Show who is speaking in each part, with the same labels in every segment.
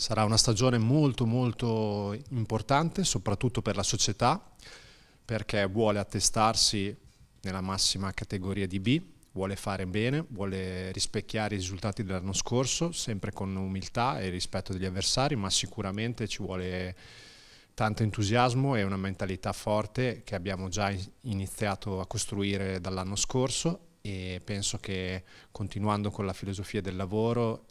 Speaker 1: Sarà una stagione molto molto importante, soprattutto per la società, perché vuole attestarsi nella massima categoria di B, vuole fare bene, vuole rispecchiare i risultati dell'anno scorso, sempre con umiltà e rispetto degli avversari, ma sicuramente ci vuole tanto entusiasmo e una mentalità forte che abbiamo già iniziato a costruire dall'anno scorso e penso che continuando con la filosofia del lavoro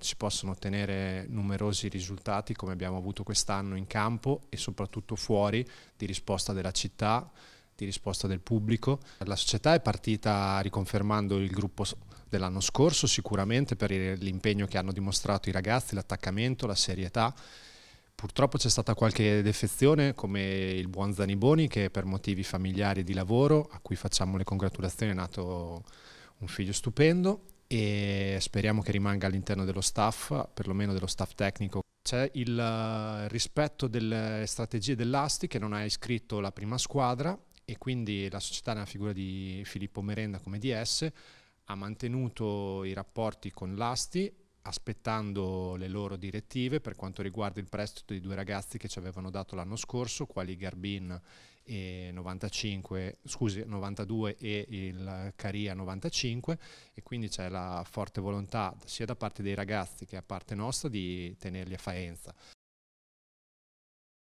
Speaker 1: si possono ottenere numerosi risultati come abbiamo avuto quest'anno in campo e soprattutto fuori di risposta della città, di risposta del pubblico. La società è partita riconfermando il gruppo dell'anno scorso sicuramente per l'impegno che hanno dimostrato i ragazzi, l'attaccamento, la serietà. Purtroppo c'è stata qualche defezione come il buon Zaniboni che per motivi familiari di lavoro, a cui facciamo le congratulazioni, è nato un figlio stupendo e speriamo che rimanga all'interno dello staff, perlomeno dello staff tecnico. C'è il eh, rispetto delle strategie dell'Asti che non ha iscritto la prima squadra e quindi la società nella figura di Filippo Merenda come DS ha mantenuto i rapporti con l'Asti aspettando le loro direttive per quanto riguarda il prestito di due ragazzi che ci avevano dato l'anno scorso, quali Garbin e 95, scusi, 92 e il Caria 95 e quindi c'è la forte volontà sia da parte dei ragazzi che da parte nostra di tenerli a Faenza.